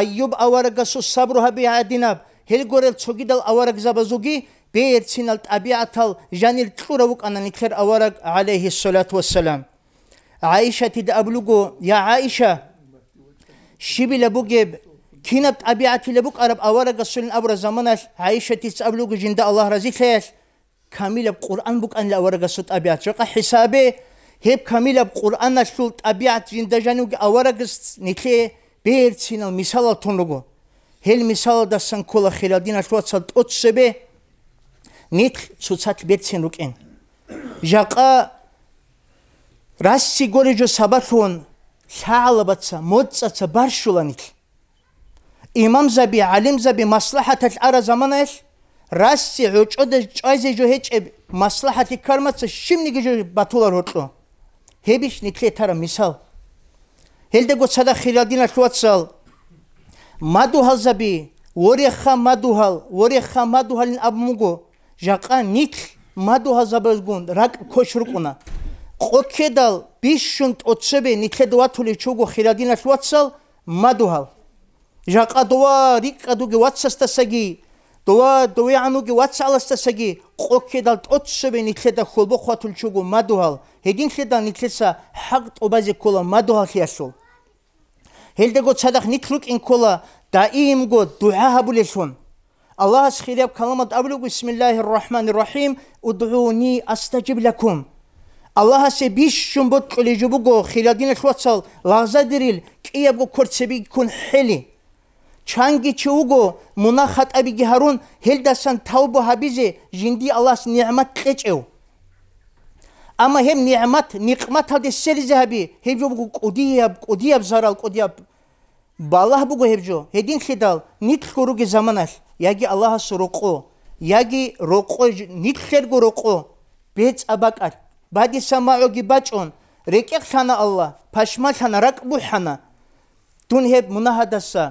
أيوب أورقسو صبرها بعدناب هل قرر تسوكيدال أورق زبزوكي بيرتسينال طبيعتال جانيل تلوروك أنا نكر أورق عليه الصلاة والسلام عائشة تد أبلغو يا عائشة شبي لبوجيب كينت أبيعتي لبوك أرب أورق السلين أبرز زمانش عائشة تتسأبلغو جند الله رزيخيش камила Қуръан букан лаварага су табиат чака хисабе хеб камила Қуръан ашул табиат жинда жану аварагс нихе берцинал мисала тунугу хел мисала да сан кола хиладина шуатса тотсебе нит чуцат берцин рукен жака расси горежо сабатун шалбатса моцца баршуланит имам заби алим заби маслахата ара заманаш расси гочода чайзе жо хечеб маслахати кармаца шимниге жо батулар отло хебиш нитлетара мисал хелде го сада хирадина шуатсал маду халзаби ворэ ха маду хал ворэ ха маду халин абмуго жака нит маду халзабез гун рак кошуркуна қокедал бишун тоцбе нитледватули чуго хирадина шуатсал маду хал жака дова рикаду ге ватсаста саги doa doya anugi watsalasta sagi qokedal totsheben itleda kholbo khatul chugu madual hedin khedan itlesa haq tobaze kola madual khiasul helde go chadakh nitluk in kola daim go duha habulishun allah khiriab kalamat ablu bismillahir rahmanir rahim ud'uni astajib lakum allah se bish shumbot qilijubu go khiradin khwatsal lagzadiril qiyab go kortsebi kun heli ჩანგი ჩუგო მონახატები გიჰარონ ჰელდასან თაუბო ჰაბიზე ჟინდი ალას ნიამათ ყეჭევ ამა ჰემ ნიამათ ნიყმათადე შელიზაბი ჰებჯობგუ ყოდიაბ ყოდიაბ ზარალ ყოდიაბ ბალაჰბუგუ ჰებჯო ჰედინ ხედალ ნიტხურუგი ზამანალ იაგი ალაჰას როყო იაგი როყო ნიტხერგუ როყო ბეწაბაკალ ბადი სამაოგი ბაჭონ რეკეხ ხანა ალლა ფაშმა ხანა რაკბუ ხანა თუნ ჰებ მონახადასა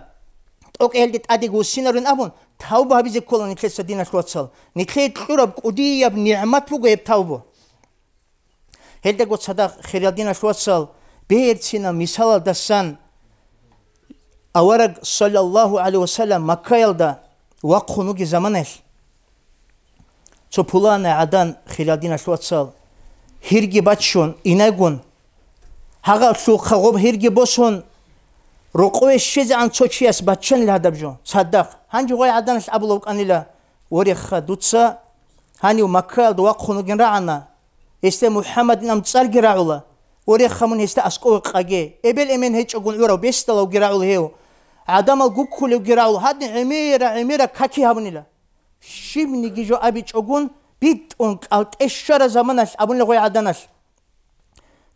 ტოკელდი ტადიგუ სინარუნ აბონ თაუბა ბიზე კოლონი ქესა დინას როცალ ნიხე ტყურობ კუდი იაბ ნიამათ ფუგე თაუბო ჰელდა გოცადა ხერალ დინას როცალ ბეერჩინა მისალა დასან ავარაგ სალალლაჰუ ალი ვასალამ მაკაელდა ვაყხუნუგი ზამანელ ჩოპულანე ადან ხერალ დინას როცალ ჰირგი ბაჩშონ ინაგონ ჰაგა სუ ხაგობ ჰირგი ბოსონ რო ყვეშშეზე ან ცოჩიას ბაჩენილ ადაბჟო სადახ ჰანჯუღა ადანს აბლო ყანილა ვორი ხა დუცა ჰანიუ მაქალ დუა ხონოგენ რაანა ესე მუჰამადინ ამ წალგი რაულა ვორი ხამუნ ესე ასკო ყაგე ებელ ემენ ჰეჭოგუნ ვორა ბესტალო გირაულ ჰეო ადამალ გუკხული გირაულ ჰადი ემირა ემირა ქაკი ჰამნილა შიმნი გიჟო აბი ჭოგუნ ბიტონ ყალტეშარა ზამანას აბუნი ღოი ადანას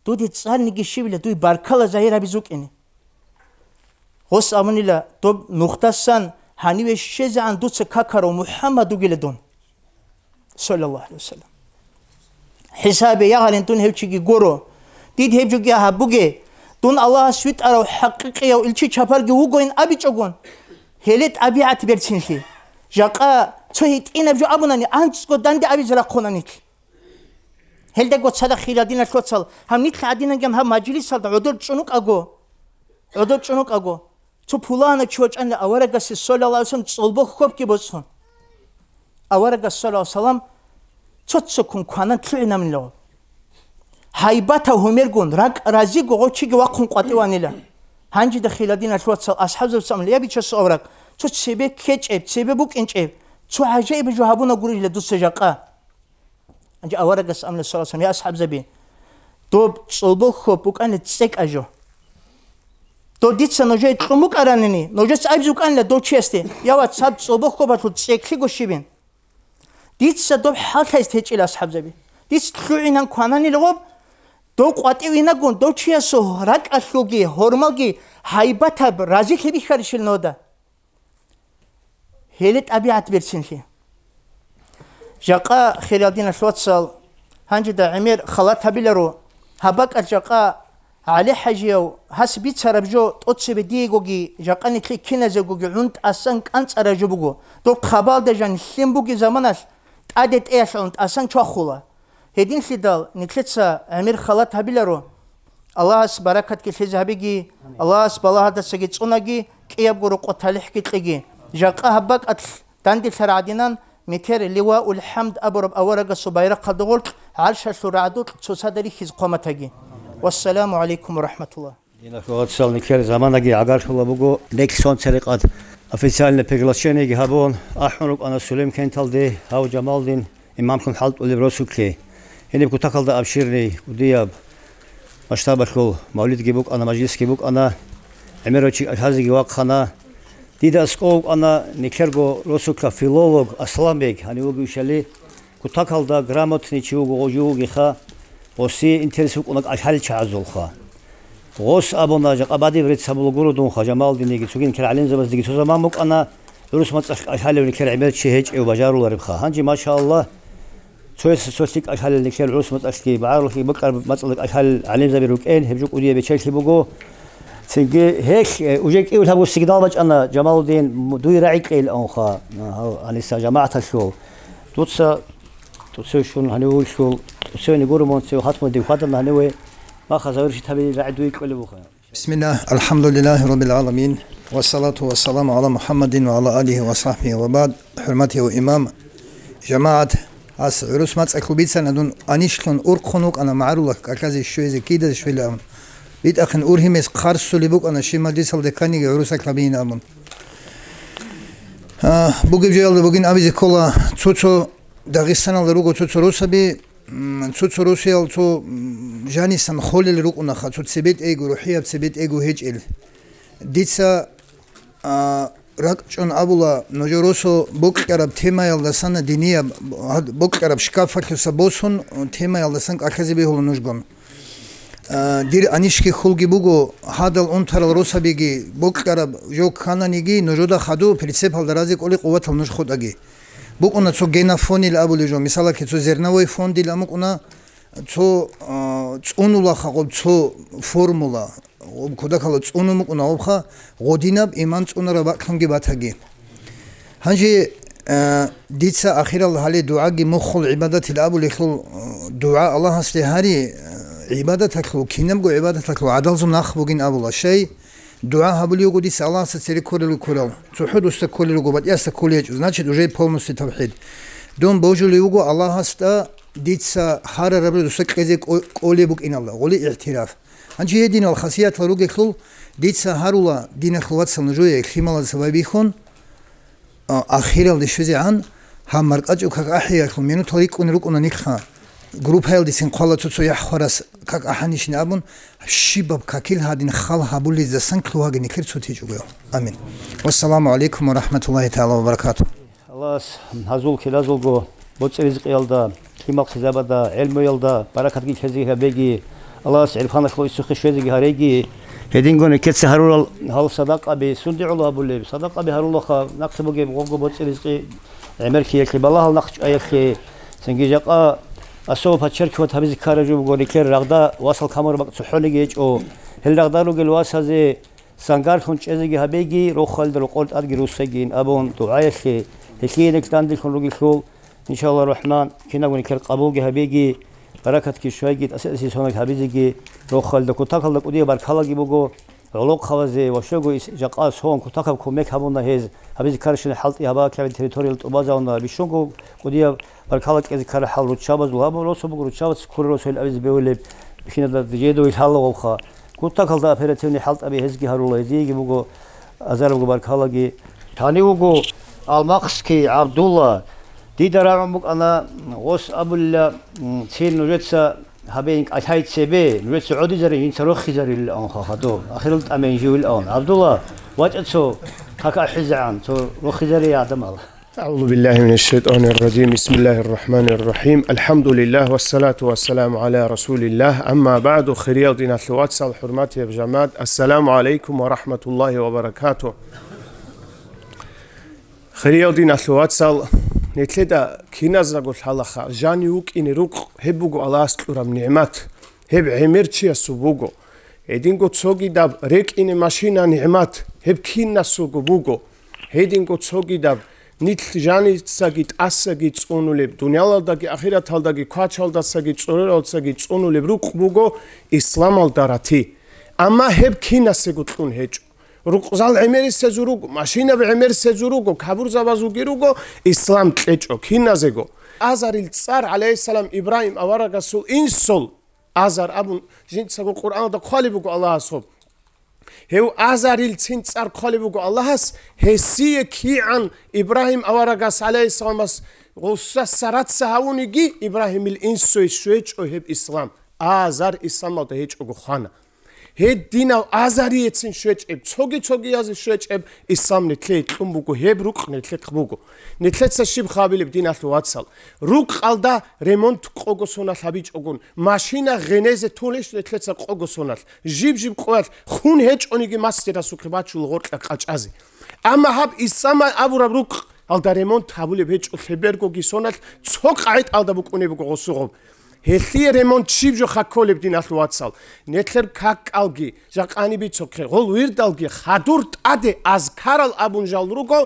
დუდი წანი გიშივლა დუი ბარკალა ზაირა ბიზუკინი ხოს ამნილა თო ნუხტასან ჰანივე შეზე ან დუც კაკარო მუჰამადუ გილედონ სალალლაჰუ ალაიჰი ვასალამ ჰისაბე ягалин თუნ ჰევჩიგი გორო დიდ ჰევჩიგი ჰაბუგე თუნ ალლაჰ შვით არო ჰაკიკია ილჩი ჩაფარგი უგოინ აბიჭოგონ ჰელეთ აბიათ ბერჩინში ჟაყა ცოი ტინებჯო აბუნანი ანჩკო დანდი აბიჯრა ხონანიქ ჰელდე გო ცადა ხილადინა ქოცალ ჰამ ნიხ ადინანგემ ჰა მაჯლისალ და ოდორ ჩუნუკაგო ოდორ ჩუნუკაგო تو پولان چوچ ان اوره گس سول الله سم صلب خوب کی بوسون اوره گس سول الله سلام چوت سو کون کان کی نم لو هایبت همیر گون رک رازی گو چی گو کون قاتی وانیلا هنجی دخیل دین اشوا سال اصحاب حز سم لیا بیچ سو اورق چوت سیبه کیچ اپ سیبه بو کینچ اپ چو عجی به جوابونه گوری له دوسه جقا انجی اوره گس امن سول الله سم یا اصحاب زبی توب صلب خوب کان تسک اجو დოდიცა ნოჟე წმუკარანენი ნოჟე წაიბს უკანლა დოჩესტე იავა ცად წობო ხობათო წექლი გოშიბენ დიცა დო ხალხა ის თეჭილა ასხაბები დიც ხუინან ქანანი ლღობ დო ყვატივინა გონ დოჩიასო რაკაშოგი ჰორმალგი ჰაიბათაბ რაზი ხები ხარ შილნოდა ჰელი ტაბიათ ვერცინხი ჟაყა ხელადინა შვაცალ ჰანჯი და ამერ ხალათაბილერო ჰაბაკა ჟაყა علی حجیو هس بیت سربجو تقطش بديجوجي جاقني كلي كنزجوجي عند أسنك أنت بگو تو خبال دجان بگی زمانش عدد إيش عند أسنك هدین خلا هدين سيدال نكلتسا أمير خلات هبيلرو الله اس برکت کی چیز هبیگی الله اس بالا هدا سگی چونگی کیاب گرو قتلح کیتگی جاقه هبک ات دند سرعدینان متر لوا الحمد ابرب اورق سبایرق عالش عرش سرعدوت سوسدری خیز قامتگی ვასალამუ ალეიკუმ ვარაჰმათულა ინახოთ სალნიკერ ზამანაგი აგარშულა ბუგო ნექსონცერეყად ოფიციალნე პეგლაშენი გიჰაბონ აჰმურ ყანა სულეიმ კენტალდე აუ ჯამალდინ იმამ ხან ხალტული როსუკლი ენე ბუთახალდა აბშირნი უდიაბ მასშტაბა ხულ მავლიდ გიბუკ ანა მაჯლის გიბუკ ანა ემეროჩი აჰაზი გივაქ ხანა დიდასკოვ ანა ნიქერგო როსუკა ფილოლოგ ასლამბეგ ანი უგუშალი ბუთახალდა გრამოთნი ჩიუგო ოჯუგი ხა ოსი ინტერესი უკუნა აშალი ჩაზულხა ოს აბონაჟა ყაბადი ვრეთ საბულგურო დონხა ჯამალდინიგი ცუგინ ქრალენ ზაბაზდიგი ცოზამა მოყანა ვირუს მოწა აშალი ვრი ქრალი მერ ჩი ჰეჭი ვაჟარულარი ხა ჰანჯი მაშალლა ცოეს ცოსი აშალი ნიქე ვირუს მოწა ხი ბაროხი მოკარ მაწალ აშალი ალენ ზაბი რუკენ ჰებჯი ყურიე ბე ჩელხი ბოგო ცეგე ჰეხ უჟე კი ვთაბუ სიგნალ ბაჭანა ჯამალდინ დუი რაიკელ ონხა ანისა ჯამაათა შო თუცა تو تسوي شون هنوي شو تسوي نقول ما تسوي خاتم دي خاتم هنوي ما خزاورش تبي بعد ويك ولا بوخا بسم الله الحمد لله رب العالمين والصلاة والسلام على محمد وعلى آله وصحبه وبعد حرمته وإمام جماعة أس رسمة أكوبيتسا ندون أنيشلون أرخنوك أنا معروفك أكازي شوي زي كيدا شوي لأمن بيت أخن أورهمس قرص لبوك أنا شيما دي سالدكاني عروس لبين أمن آه، بوغيب جيالد بوغين أبيزي كولا تسوتسو დაღესტანალ როგორც როსები ცოცო რუსიელ თუ ჟანისან ხოლელი როყუნა ხა ცებეთ ეგო როჰიაბ ცებეთ ეგო ჰეჭელ დიცა ა რაკჭონ აბულა ნოჯოროსო ბოკკარაბ თემაელ და სანა დინია ბოკკარაბ შკაფაქესა ბოსონ თემაელ და სან კახეზები ხოლო ნოჟგონ დირ ანიშკი ხულგი ბუგო ჰადალ ონთარალ რუსაბიგი ბოკკარაბ ჟოქ ხანანიგი ნოჟოდა ხადუ პრინციპალ და რაზი ყოლი ყოვათ ნოჟ ხოტაგი буқуна цо генафонил абулежо мисалаке цо зернавой фондил амуқуна цо цунула хаго цо формула ом кодакала цуну муқуна обха годинаб иман цунара бақланги батаги ханже дица ахирал хале дуаги мухул ибадатил абулехо дуа аллах асли хари ибадатакхо кинамго ибадатакхо адалзу нахбугин абулашей дуа хаблио годи салас сери курил курал сухуд уста курил губат яста курич значит уже полностью тавхид дом божули уго аллах аста дица хара рабе уста кезе колебу кинала голи ихтираф анчи един ал хасият ва руге хул дица харула дина хват сан жуе химала сабаби хон ахирал дишузи ан хамар качу как ахия хул мину тарик кун рукуна никха группа ал дисин квала цуцу яхварас как аханишна абун შიბაბ ქაკილ ჰადინ ხალ ჰაბული ზა სანკლუ ჰაგინ ქირცუთი ჯუგო ამინ ვასალამუ ალეიკუმ ვა რაჰმათულაჰი თაალა ვა ბარაკათუ ალას ნაზულ ქილაზულგო ბოცერიზ ყიალ და ქიმალ ხიზაბა და ელმოელ და ბარაკათგი ჩეზი ჰაბეგი ალას ერფან ახლოი სუხი შვეზი ღარეგი ჰედინგონი კეცე ჰარულ ჰალ სადაყაბი სუნდიულ ჰაბული სადაყაბი ჰარულ ხა ნაკსებოგე გოგო ბოცერიზ ყი ემერქი ეკლი ბალა ჰალ ნახჭა ეხი სენგიჟაყა أسوب هتشرك وتها بزي كارجو بقولي كير رغدا واصل كامور بقى سحولي جيج أو هل رغدا لو جل واس هذا سانجار كنش أزجي هبيجي روخال دلو قلت أرجي روسجين أبون دعاية خي هكين إكتان دلكن لو جل إن شاء الله الرحمن كنا قولي كير قبول جه هبيجي بركة كي شوي جيت أسأل سيسونك هبيجي روخال دكو تاكل دكو دي بارك هلا جي بقول ლოქავაზე ვაშოგო ის ჯაყას ჰონ ქუთახავ ქო მე ქამონა ჰეზ აბიზ ქარშენ ჰალტი აბა ქავი ტერიტორიალ ტუბაზა უნდა ბიშონგო ყოდია ბარქალა კეზი ქარ ჰალ რო ჩაბაზ ლაბო ლოსო ბუგრო ჩაბაზ ქურო როსელ აბიზ ბეულე ხინა და ჯედო ის ჰალ ლოხა ქუთახალ და ოპერაციონი ჰალტაბი ჰეზგი ჰარულა ეძიგი ბუგო აზარმგო ბარქალა გი თანი უგო ალმახსკი აბდულა დიდა რამ ბუკანა ოს აბულა ცინ რეცა هبين أشاي تسيبي نريد سعودي زري إن سرخ زري الآن خاطو أخيرا أمين جو الأون عبد الله واجد سو كاك أحزعان سو رخ زري آدم الله أعوذ بالله من الشيطان الرجيم بسم الله الرحمن الرحيم الحمد لله والصلاة والسلام على رسول الله أما بعد خريضنا الثوات حرماتي بجماد السلام عليكم ورحمة الله وبركاته خريضنا الثوات ნეთლედა ქინაზრაგო ხალახა ჟანი უკინე რუკ ჰებუგო ალასტურამ ნემათ ჰებ ემერჩია სუბუგო ედინგო ცოგი და რეკინე მაშინა ნემათ ჰებ ქინა სუბუგო ედინგო ცოგი და ნით ჟანი წაგი ტასაგი წუნულებ დუნიალალდაგი ახირათალდაგი ქვაჩალდასაგი წურელალცაგი წუნულებ რუკ ბუგო ისლამალდარათი ამა ჰებ ქინა სეგუ წუნ ჰეჭო რუკზალ ემერის სეზურუგო მაშინავ ემერის სეზურუგო ქაბურზავაზუგირუგო ისლამ წეჭო ქინაზეგო აზარილ цар алейхиссалам იბრაიმ ავარაგასულ ინსულ აზარ აბუ ჟინცაგო ყურანა და ქალიბუგო ალაჰასო ჰეუ აზარილ წინ цар ქალიბუგო ალაჰას ჰესიე ქიან იბრაიმ ავარაგას алейхиссаლამას ღუსა სარაც საავუნიგი იბრაჰიმილ ინსუ შეჭო ჰებ ისლამ აზარ ისლამოთ ეჭო ხანა ჰედინავ აზარიეცინ შეჭებ ცოგი ცოგი აზე შეჭებ ის სამნი თლე ტუმბუკო ჰებრუ ყნე თლე ტუმბუკო ნეთლეცა შიბ ხაბილებ დინასო ვაცალ რუ ყალდა რემონტ ყოგოსონალ აბიჭოგონ მაშინა ღენეზე თულეშ ნეთლეცა ყოგოსონალ ჟიბჟიბ ყვალ ხუნ ჰეჭონიგი მასტერას უკრბაჩულ ღორტა ყაჭაზე ამა ჰაბ ის სამა აბურა რუ ალდა რემონტ აბულებ ეჭო ხებერგოგი სონალ ცო ყაიტ ალდა ბუკუნები ყოსუღო ჰესიე რემონტში ჯო ხაკოლებდი ნახო აცალ ნეთლერ ქაკალგი ჟაყანი ბიცოქრე ხოლ ვირდალგი ხადურ ტადე აზ ქარალ აბუნჟალ რუგო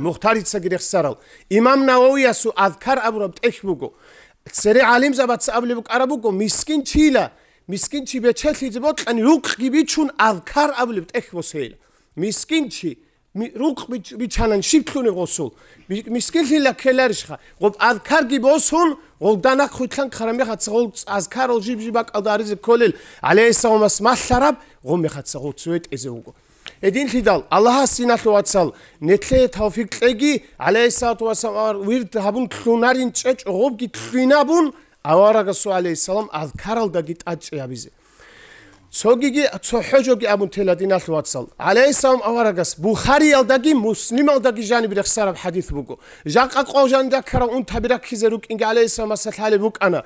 მუხთარიცა გირხსარალ იმამ ნაოიასუ აზ ქარ აბრობ ტეშმუგო ცერე ალიმ ზაბაც აბლებუ ყარაბუგო მისკინ ჩილა მისკინ ჩი ბეჩელი ძბო ყენი უკგი ბიჩუნ აზ ქარ აბლებ ტეშმოსეილ მისკინ ჩი რუკმი ვიჩანან შიფთუნი ყოსულ მისკილილა ქელარიშხა ყობ ალ კარგი ბოსუმ ყოლ დანახვითლან ხარამი ხაცოლ ასკარო ჟიბჟი ბაკალდარი ზქოლელ ალეისაუმას მასლარაბ ყომი ხაცოცუეთ ეზე უკო ედინ ჰიდალ ალაჰა სინახოვაცალ ნეთლე თავფიკ წეგი ალეისაუთუ ასამარ ვირდ ჰაბუნ ქუნარინ წეჭ ყობ გითხინაბუნ ავარაგასუ ალეისალამ ალ კარალ დაგიტაჭი აბიზე цогиги цохожоги абун тела динал ватсал алейсам аварагас бухари алдаги муслим алдаги жаниби рахсарам хадис буку жака қожан да кара ун табира кизеру кинга алейсам асалхали букана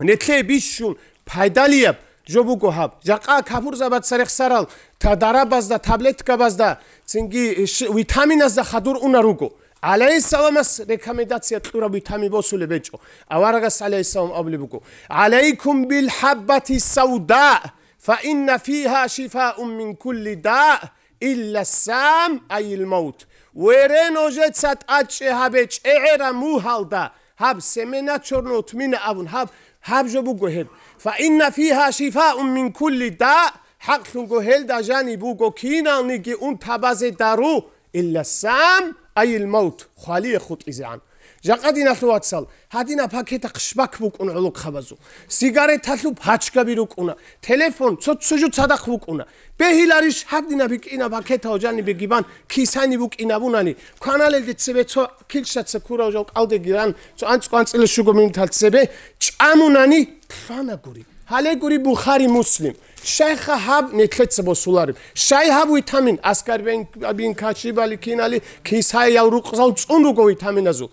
нетле бишун пайдалия жобу кохаб жака кафур забат сарехсарал та дарабазда таблеткабазда цинги витаминаза хадур унаруку алейсамас рекомендация тура витамин босуле бечо аварагас алейсам аблибуку алейкум бил хаббати сауда فإن فيها شفاء من كل داء إلا السام أي الموت ورينو سات أتش هبتش إعرا موهال دا هاب سمينة شرنوت من أبن هاب هاب جبو قهل فإن فيها شفاء من كل داء حق تنقو هل دا جانبو قو كينا نيجي أنت بازي دارو إلا السام أي الموت خالي خط إزعان ჟაყადინა ხვაცალ ჰადინა ფაკეთა ხშბაკ ბუკუნა ლოქხაბაზო სიგარეთასუ ფაჩკაბირ უკუნა ტელეფონ ცოცუჟუ ცადახ ბუკუნა ბეჰილარიშ ჰადინა ბიკინა ფაკეთა ოჯანი ბიგიბან ქისანი ბუკინა ბუნანი ქანალელდი ცებეცო ქილშაც ქურაჟო ყალდეგიან ან წყანწილი შუგო მიმთალცები ჭამუნანი ფანაგური ჰალეგური ბუხარი მუსლიმ შეხაბ ნეთლეცბო სულარი შეიჰაბ ვითამინ ასკარბენ ბინ ქაშიბალი ქინალი ქისაი ურუყზავ წუნუგო ვითამინაზო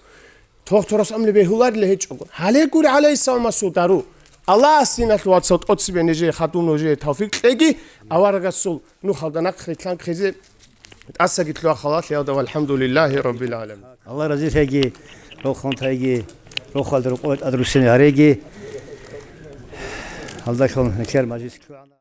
თოხთოროსამლი ბეჰულადლე ჰეჭოგო ჰალეკური ალეისალმა სუდარუ ალასინათლო ვაცოთ ოცბენეჟე ხატუნოჟე თავი წეგი ავარაგასულ ნუ ხალდანა ხრეთლან ხეზე ასე გითლო ახალა ლეოდა ალჰამდულილაჰი რობილ ალამინ ალა რაზი ჰეგი როხონთაიგი როხალდრო ყოველ ადრუსენი არეგი ალდახონ ნიქერ მაჯისკუანა